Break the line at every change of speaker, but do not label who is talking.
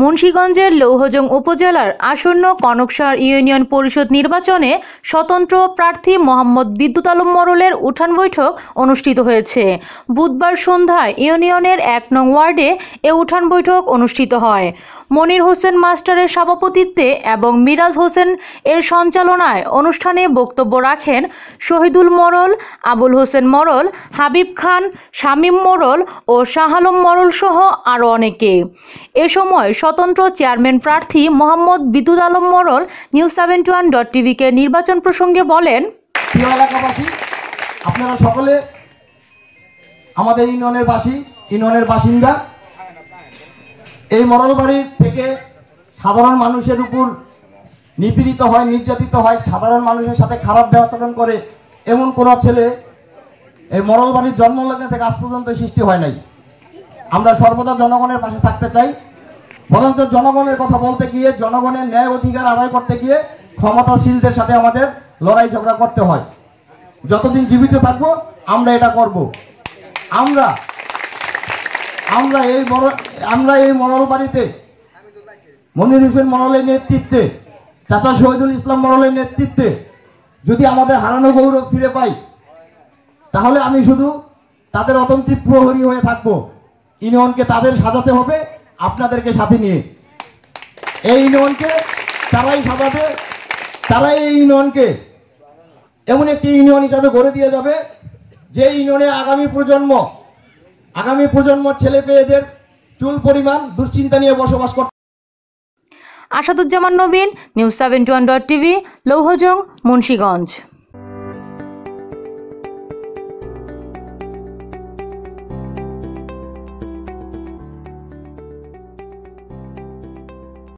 মুন্সীগঞ্জের লৌহজং উপজেলার আসন্ন কনকসার ইউনিয়ন পরিষদ নির্বাচনে স্বতন্ত্র প্রার্থী মোহাম্মদ বিদ্যুৎ আলম মরলের উঠান বৈঠক অনুষ্ঠিত হয়েছে বুধবার সন্ধ্যায় ইউনিয়নের এক নং ওয়ার্ডে এ উঠান বৈঠক অনুষ্ঠিত হয় মনির হোসেন মাস্টারের সভাপতিত্বে এবং মিরাজ হোসেন এর সঞ্চালনায় অনুষ্ঠানে বক্তব্য রাখেন শহীদুল মোরল আবুল হোসেন মোরল হাবিব খান শামীম মোরল ও শাহালম মরল সহ আরও অনেকে এ সময় স্বতন্ত্র চেয়ারম্যান প্রার্থী Mohammad Bidyut Alam Morol news seventy one dot টিভিকে নির্বাচন প্রসঙ্গে বলেন
আপনারা সকলে আমাদের ইউনিয়নের বাসী ইউনিয়নের বাসিন্দা এই বাড়ির থেকে সাধারণ মানুষের উপর নিপীড়িত হয় নির্যাতিত হয় সাধারণ মানুষের সাথে খারাপ ব্যবচারণ করে এমন কোনো ছেলে এই বাড়ির জন্মলগ্ন থেকে আজ পর্যন্ত সৃষ্টি হয় নাই আমরা সর্বদা জনগণের পাশে থাকতে চাই বরঞ্চ জনগণের কথা বলতে গিয়ে জনগণের ন্যায় অধিকার আদায় করতে গিয়ে ক্ষমতাশীলদের সাথে আমাদের লড়াই ঝগড়া করতে হয় যতদিন জীবিত থাকবো আমরা এটা করব আমরা আমরা এই আমরা এই মরল বাড়িতে মনির হোসেন মরলের নেতৃত্বে চাচা শহীদুল ইসলাম মরলের নেতৃত্বে যদি আমাদের হারানো গৌরব ফিরে পাই তাহলে আমি শুধু তাদের অতন্তিক প্রহরী হয়ে থাকবো ইউনিয়নকে তাদের সাজাতে হবে আপনাদেরকে সাথে নিয়ে এই ইউনিয়নকে তারাই সাজাবে তারাই এই ইউনিয়নকে এমন একটি ইউনিয়ন হিসাবে গড়ে দিয়ে যাবে যে ইউনিয়নে আগামী প্রজন্ম আগামী প্রজন্ম ছেলে পেয়েদের চুল পরিমাণ দুশ্চিন্তা নিয়ে বসবাস করতে
Asaduzzaman Nabin news seven TV Louhajang Munshiganj